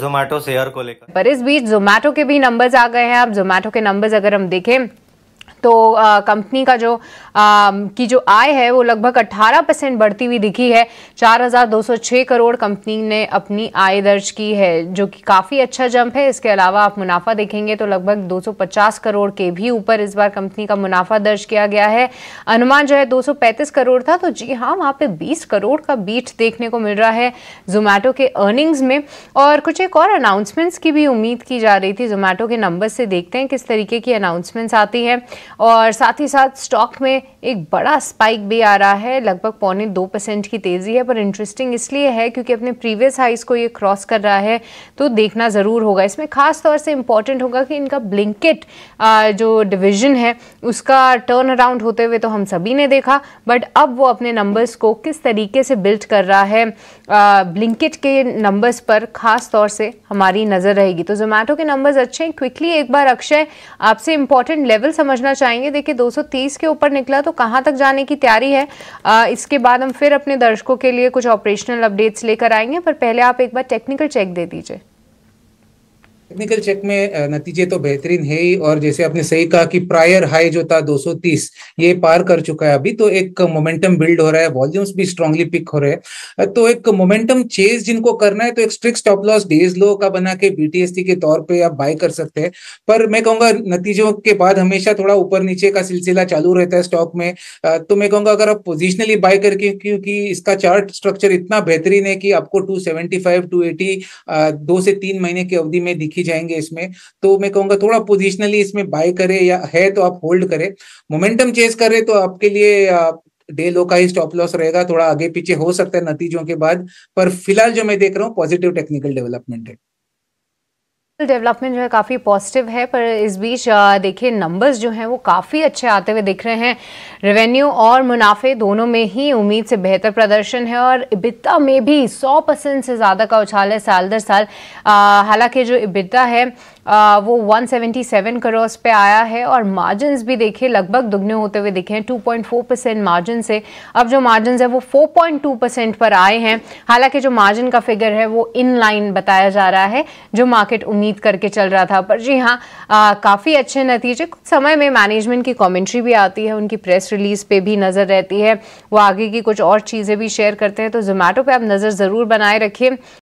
Zomato share को लेकर पर इस बीच जोमेटो के भी नंबर्स आ गए हैं अब जोमेटो के नंबर्स अगर हम देखें तो कंपनी का जो आ, की जो आय है वो लगभग 18 परसेंट बढ़ती हुई दिखी है 4,206 करोड़ कंपनी ने अपनी आय दर्ज की है जो कि काफ़ी अच्छा जंप है इसके अलावा आप मुनाफा देखेंगे तो लगभग 250 करोड़ के भी ऊपर इस बार कंपनी का मुनाफा दर्ज किया गया है अनुमान जो है 235 करोड़ था तो जी हाँ वहाँ पे 20 करोड़ का बीट देखने को मिल रहा है जोमेटो के अर्निंग्स में और कुछ एक और अनाउंसमेंट्स की भी उम्मीद की जा रही थी जोमेटो के नंबर से देखते हैं किस तरीके की अनाउंसमेंट्स आती है और साथ ही साथ स्टॉक में एक बड़ा स्पाइक भी आ रहा है लगभग पौने दो परसेंट की तेज़ी है पर इंटरेस्टिंग इसलिए है क्योंकि अपने प्रीवियस हाइस को ये क्रॉस कर रहा है तो देखना ज़रूर होगा इसमें ख़ास तौर से इम्पॉर्टेंट होगा कि इनका ब्लिंकेट जो डिविज़न है उसका टर्न अराउंड होते हुए तो हम सभी ने देखा बट अब वो अपने नंबर्स को किस तरीके से बिल्ड कर रहा है ब्लिंकेट के नंबर्स पर ख़ास तौर से हमारी नज़र रहेगी तो जोमेटो के नंबर्स अच्छे हैं क्विकली एक बार अक्षय आपसे इंपॉर्टेंट लेवल समझना देखना चाहेंगे देखिए 230 के ऊपर निकला तो कहाँ तक जाने की तैयारी है आ, इसके बाद हम फिर अपने दर्शकों के लिए कुछ ऑपरेशनल अपडेट्स लेकर आएंगे पर पहले आप एक बार टेक्निकल चेक दे दीजिए टेक्निकल चेक में नतीजे तो बेहतरीन है ही और जैसे आपने सही कहा कि प्रायर हाई जो था 230 ये पार कर चुका है अभी तो एक मोमेंटम बिल्ड हो रहा है वॉल्यूम्स भी स्ट्रांगली पिक हो रहे हैं तो एक मोमेंटम चेज जिनको करना है तो एक strict stop loss day's low का बना के बीटीएसटी के तौर पर आप बाय कर सकते हैं पर मैं कहूंगा नतीजों के बाद हमेशा थोड़ा ऊपर नीचे का सिलसिला चालू रहता है स्टॉक में तो मैं कहूंगा अगर आप पोजिशनली बाय करके क्योंकि इसका चार्ट स्ट्रक्चर इतना बेहतरीन है कि आपको टू सेवेंटी दो से तीन महीने की अवधि में दिखे देखे जाएंगे इसमें तो मैं कहूंगा थोड़ा पोजिशनली इसमें बाय करे या है तो आप होल्ड करें मोमेंटम चेज करें तो आपके लिए डे लो का ही स्टॉप लॉस रहेगा थोड़ा आगे पीछे हो सकता है नतीजों के बाद पर फिलहाल जो मैं देख रहा हूँ पॉजिटिव टेक्निकल डेवलपमेंट है डेवलपमेंट जो है काफ़ी पॉजिटिव है पर इस बीच देखिए नंबर्स जो हैं वो काफ़ी अच्छे आते हुए दिख रहे हैं रेवेन्यू और मुनाफे दोनों में ही उम्मीद से बेहतर प्रदर्शन है और इबिता में भी 100 परसेंट से ज़्यादा का उछाल है साल दर साल हालांकि जो इबिता है आ, वो 177 करोड़ पे आया है और मार्जिन भी देखिए लगभग दुगने होते हुए दिखे हैं टू परसेंट मार्जिन से अब जो मार्जिन है वो फोर परसेंट पर आए हैं हालांकि जो मार्जिन का फिगर है वो इन लाइन बताया जा रहा है जो मार्केट उम्मीद उम्मीद करके चल रहा था पर जी हाँ काफ़ी अच्छे नतीजे कुछ समय में मैनेजमेंट की कमेंट्री भी आती है उनकी प्रेस रिलीज पे भी नज़र रहती है वो आगे की कुछ और चीज़ें भी शेयर करते हैं तो जोमेटो पर आप नज़र ज़रूर बनाए रखिए